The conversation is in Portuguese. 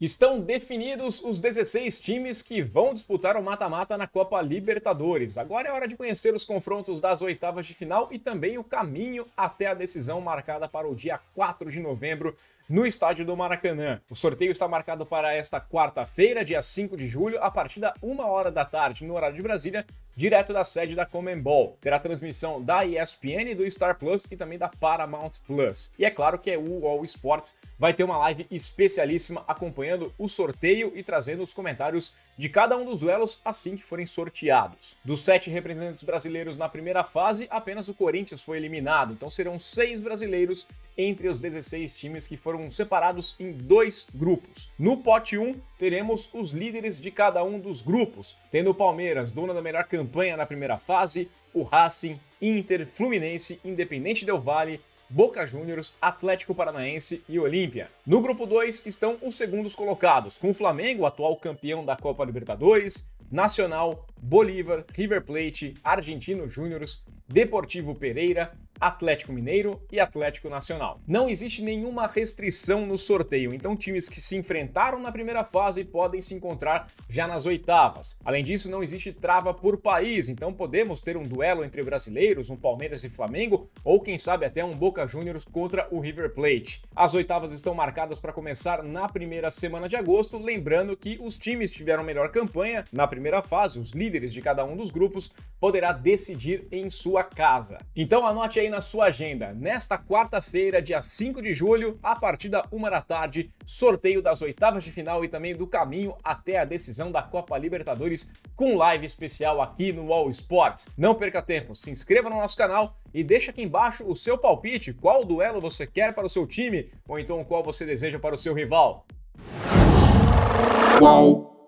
Estão definidos os 16 times que vão disputar o mata-mata na Copa Libertadores. Agora é hora de conhecer os confrontos das oitavas de final e também o caminho até a decisão marcada para o dia 4 de novembro no estádio do Maracanã. O sorteio está marcado para esta quarta-feira, dia 5 de julho, a partir da 1 hora da tarde no horário de Brasília, direto da sede da Comembol. Terá transmissão da ESPN, do Star Plus e também da Paramount Plus. E é claro que é o All Sports vai ter uma live especialíssima acompanhando o sorteio e trazendo os comentários de cada um dos duelos assim que forem sorteados. Dos sete representantes brasileiros na primeira fase, apenas o Corinthians foi eliminado, então serão seis brasileiros entre os 16 times que foram separados em dois grupos. No pote 1, teremos os líderes de cada um dos grupos, tendo o Palmeiras, dona da melhor campanha na primeira fase, o Racing, Inter, Fluminense, Independente Del Vale, Boca Juniors, Atlético Paranaense e Olímpia. No grupo 2 estão os segundos colocados, com o Flamengo, atual campeão da Copa Libertadores, Nacional, Bolívar, River Plate, Argentino Júniors, Deportivo Pereira, Atlético Mineiro e Atlético Nacional. Não existe nenhuma restrição no sorteio, então times que se enfrentaram na primeira fase podem se encontrar já nas oitavas. Além disso, não existe trava por país, então podemos ter um duelo entre brasileiros, um Palmeiras e Flamengo, ou quem sabe até um Boca Juniors contra o River Plate. As oitavas estão marcadas para começar na primeira semana de agosto, lembrando que os times tiveram melhor campanha na primeira fase, os líderes de cada um dos grupos, poderá decidir em sua casa. Então anote aí na sua agenda. Nesta quarta-feira, dia 5 de julho, a partir da 1 da tarde, sorteio das oitavas de final e também do caminho até a decisão da Copa Libertadores com live especial aqui no All Sports. Não perca tempo, se inscreva no nosso canal e deixa aqui embaixo o seu palpite, qual duelo você quer para o seu time ou então qual você deseja para o seu rival. Qual